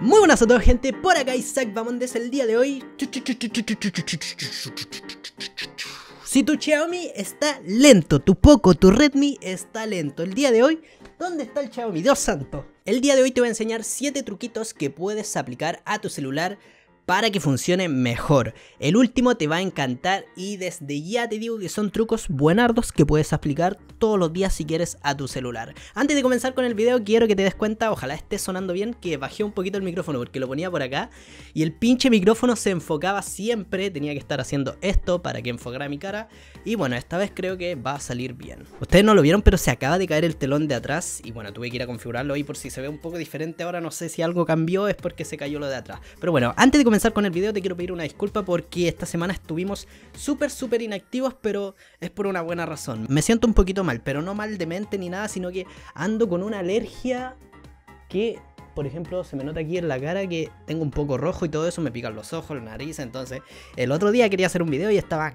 Muy buenas a todos gente, por acá Isaac Bamondes el día de hoy Si tu Xiaomi está lento, tu Poco, tu Redmi está lento El día de hoy, ¿dónde está el Xiaomi? Dios santo El día de hoy te voy a enseñar 7 truquitos que puedes aplicar a tu celular para que funcione mejor. El último te va a encantar y desde ya te digo que son trucos buenardos que puedes aplicar todos los días si quieres a tu celular. Antes de comenzar con el video quiero que te des cuenta, ojalá esté sonando bien, que bajé un poquito el micrófono porque lo ponía por acá y el pinche micrófono se enfocaba siempre, tenía que estar haciendo esto para que enfocara mi cara y bueno, esta vez creo que va a salir bien. Ustedes no lo vieron pero se acaba de caer el telón de atrás y bueno, tuve que ir a configurarlo y por si se ve un poco diferente ahora no sé si algo cambió es porque se cayó lo de atrás. Pero bueno, antes de comenzar con el video te quiero pedir una disculpa porque esta semana estuvimos súper súper inactivos pero es por una buena razón. Me siento un poquito mal, pero no mal de mente ni nada, sino que ando con una alergia que por ejemplo, se me nota aquí en la cara que tengo un poco rojo y todo eso, me pican los ojos, la nariz, entonces el otro día quería hacer un video y estaba...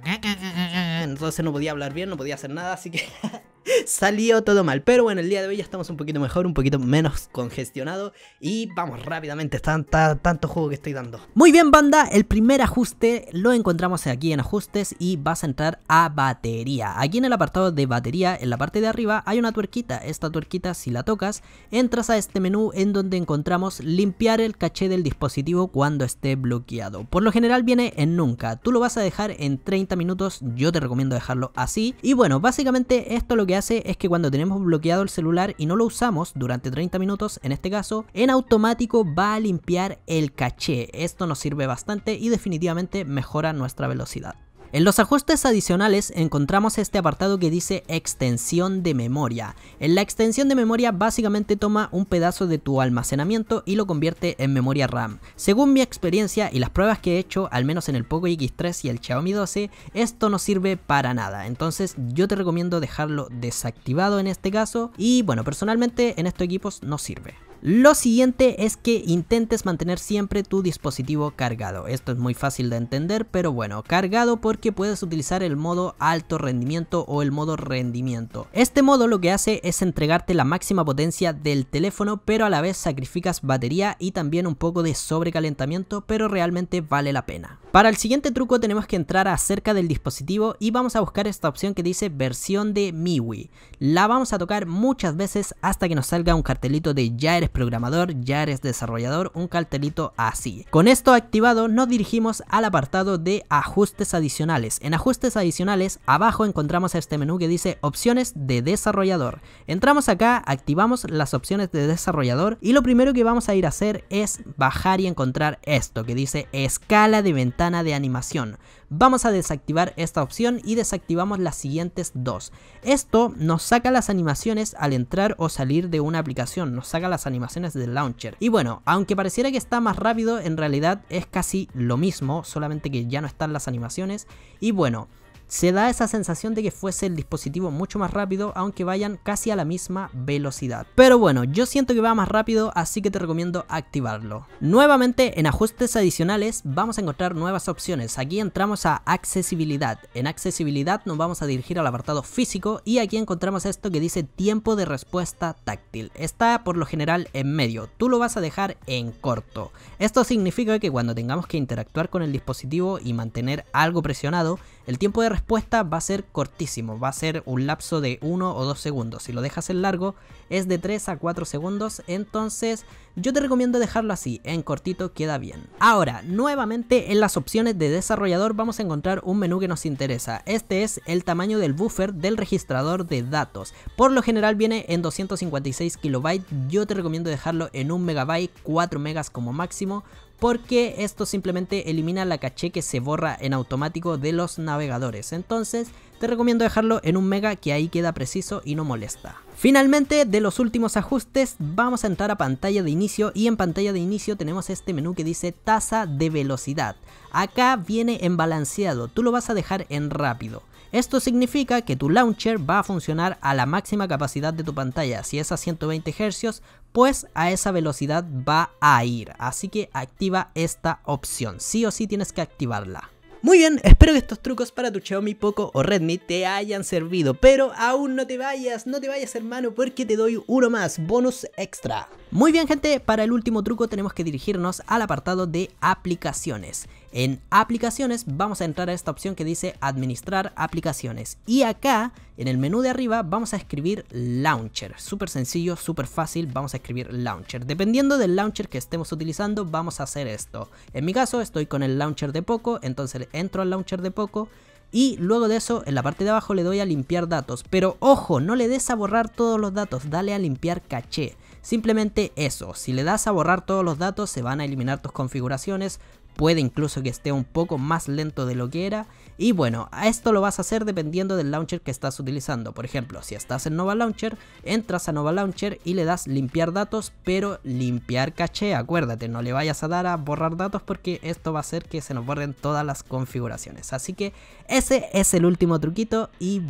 Entonces no podía hablar bien, no podía hacer nada, así que salió todo mal. Pero bueno, el día de hoy ya estamos un poquito mejor, un poquito menos congestionado. Y vamos rápidamente, está tanto juego que estoy dando. Muy bien, banda, el primer ajuste lo encontramos aquí en ajustes y vas a entrar a batería. Aquí en el apartado de batería, en la parte de arriba, hay una tuerquita. Esta tuerquita, si la tocas, entras a este menú en donde encontramos limpiar el caché del dispositivo cuando esté bloqueado. Por lo general viene en nunca. Tú lo vas a dejar en 30 minutos, yo te recomiendo dejarlo así. Y bueno, básicamente esto lo que hace es que cuando tenemos bloqueado el celular y no lo usamos durante 30 minutos, en este caso, en automático va a limpiar el caché. Esto nos sirve bastante y definitivamente mejora nuestra velocidad. En los ajustes adicionales encontramos este apartado que dice extensión de memoria. En la extensión de memoria básicamente toma un pedazo de tu almacenamiento y lo convierte en memoria RAM. Según mi experiencia y las pruebas que he hecho, al menos en el Poco X3 y el Xiaomi 12, esto no sirve para nada. Entonces yo te recomiendo dejarlo desactivado en este caso y bueno, personalmente en estos equipos no sirve. Lo siguiente es que intentes mantener siempre tu dispositivo cargado. Esto es muy fácil de entender, pero bueno, cargado porque puedes utilizar el modo alto rendimiento o el modo rendimiento. Este modo lo que hace es entregarte la máxima potencia del teléfono, pero a la vez sacrificas batería y también un poco de sobrecalentamiento, pero realmente vale la pena. Para el siguiente truco tenemos que entrar acerca del dispositivo y vamos a buscar esta opción que dice versión de MIUI. La vamos a tocar muchas veces hasta que nos salga un cartelito de ya eres programador, ya eres desarrollador, un cartelito así. Con esto activado nos dirigimos al apartado de ajustes adicionales. En ajustes adicionales abajo encontramos este menú que dice opciones de desarrollador. Entramos acá, activamos las opciones de desarrollador y lo primero que vamos a ir a hacer es bajar y encontrar esto que dice escala de ventana de animación. Vamos a desactivar esta opción y desactivamos las siguientes dos. Esto nos saca las animaciones al entrar o salir de una aplicación, nos saca las animaciones del launcher. Y bueno, aunque pareciera que está más rápido, en realidad es casi lo mismo, solamente que ya no están las animaciones. Y bueno, se da esa sensación de que fuese el dispositivo mucho más rápido, aunque vayan casi a la misma velocidad. Pero bueno, yo siento que va más rápido, así que te recomiendo activarlo. Nuevamente, en ajustes adicionales vamos a encontrar nuevas opciones. Aquí entramos a accesibilidad. En accesibilidad nos vamos a dirigir al apartado físico y aquí encontramos esto que dice tiempo de respuesta táctil. Está por lo general en medio, tú lo vas a dejar en corto. Esto significa que cuando tengamos que interactuar con el dispositivo y mantener algo presionado, el tiempo de respuesta va a ser cortísimo, va a ser un lapso de 1 o 2 segundos. Si lo dejas en largo es de 3 a 4 segundos, entonces yo te recomiendo dejarlo así, en cortito queda bien. Ahora, nuevamente en las opciones de desarrollador vamos a encontrar un menú que nos interesa. Este es el tamaño del buffer del registrador de datos. Por lo general viene en 256 kilobytes, yo te recomiendo dejarlo en 1 megabyte, 4 megas como máximo, porque esto simplemente elimina la caché que se borra en automático de los navegadores. Entonces te recomiendo dejarlo en un mega que ahí queda preciso y no molesta. Finalmente de los últimos ajustes vamos a entrar a pantalla de inicio y en pantalla de inicio tenemos este menú que dice tasa de velocidad. Acá viene en balanceado, tú lo vas a dejar en rápido. Esto significa que tu launcher va a funcionar a la máxima capacidad de tu pantalla. Si es a 120 Hz, pues a esa velocidad va a ir. Así que activa esta opción. Sí o sí tienes que activarla. Muy bien, espero que estos trucos para tu Xiaomi Poco o Redmi te hayan servido, pero aún no te vayas, no te vayas hermano porque te doy uno más, bonus extra. Muy bien gente, para el último truco tenemos que dirigirnos al apartado de aplicaciones. En aplicaciones vamos a entrar a esta opción que dice administrar aplicaciones. Y acá en el menú de arriba vamos a escribir launcher. Súper sencillo, súper fácil, vamos a escribir launcher. Dependiendo del launcher que estemos utilizando vamos a hacer esto. En mi caso estoy con el launcher de Poco, entonces entro al launcher de Poco. Y luego de eso, en la parte de abajo le doy a limpiar datos. Pero ojo, no le des a borrar todos los datos, dale a limpiar caché. Simplemente eso, si le das a borrar todos los datos se van a eliminar tus configuraciones, puede incluso que esté un poco más lento de lo que era. Y bueno, a esto lo vas a hacer dependiendo del launcher que estás utilizando. Por ejemplo, si estás en Nova Launcher, entras a Nova Launcher y le das limpiar datos, pero limpiar caché, acuérdate, no le vayas a dar a borrar datos porque esto va a hacer que se nos borren todas las configuraciones. Así que ese es el último truquito y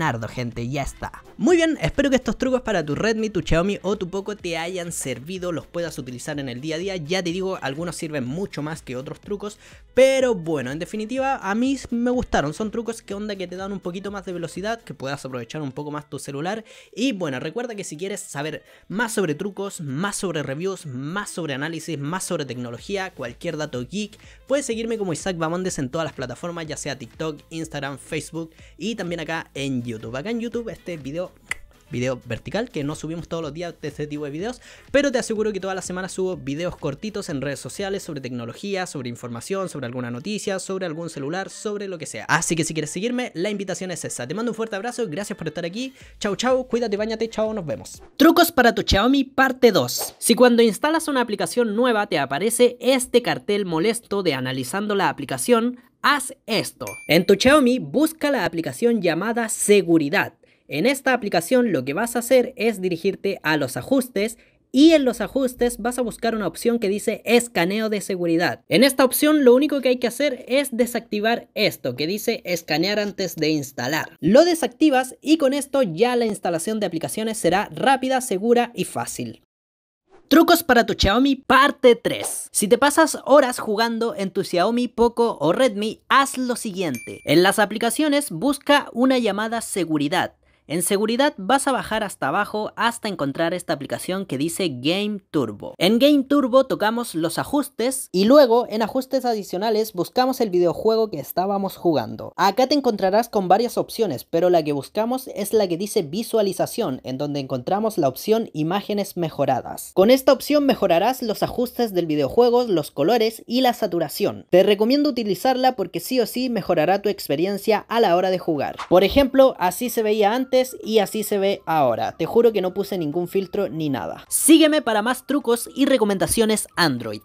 ardo gente, ya está. Muy bien, espero que estos trucos para tu Redmi, tu Xiaomi o tu Poco te hayan servido, los puedas utilizar en el día a día. Ya te digo, algunos sirven mucho más que otros trucos. Pero bueno, en definitiva, a mí me gustaron. Son trucos que onda que te dan un poquito más de velocidad, que puedas aprovechar un poco más tu celular. Y bueno, recuerda que si quieres saber más sobre trucos, más sobre reviews, más sobre análisis, más sobre tecnología, cualquier dato geek, puedes seguirme como Isaac Bamondes en todas las plataformas, ya sea TikTok, Instagram, Facebook y también acá en YouTube. Acá en YouTube este video video vertical, que no subimos todos los días de este tipo de videos, pero te aseguro que todas las semanas subo videos cortitos en redes sociales sobre tecnología, sobre información, sobre alguna noticia, sobre algún celular, sobre lo que sea. Así que si quieres seguirme, la invitación es esa. Te mando un fuerte abrazo, gracias por estar aquí. Chau, chau, cuídate, bañate, chao, nos vemos. Trucos para tu Xiaomi parte 2. Si cuando instalas una aplicación nueva te aparece este cartel molesto de analizando la aplicación, haz esto. En tu Xiaomi busca la aplicación llamada seguridad en esta aplicación lo que vas a hacer es dirigirte a los ajustes y en los ajustes vas a buscar una opción que dice escaneo de seguridad. En esta opción lo único que hay que hacer es desactivar esto que dice escanear antes de instalar. Lo desactivas y con esto ya la instalación de aplicaciones será rápida, segura y fácil. Trucos para tu Xiaomi parte 3. Si te pasas horas jugando en tu Xiaomi Poco o Redmi, haz lo siguiente. En las aplicaciones busca una llamada seguridad en seguridad vas a bajar hasta abajo hasta encontrar esta aplicación que dice Game Turbo. En Game Turbo tocamos los ajustes y luego en ajustes adicionales buscamos el videojuego que estábamos jugando. Acá te encontrarás con varias opciones, pero la que buscamos es la que dice visualización, en donde encontramos la opción imágenes mejoradas. Con esta opción mejorarás los ajustes del videojuego, los colores y la saturación. Te recomiendo utilizarla porque sí o sí mejorará tu experiencia a la hora de jugar. Por ejemplo, así se veía antes y así se ve ahora. Te juro que no puse ningún filtro ni nada. Sígueme para más trucos y recomendaciones Android.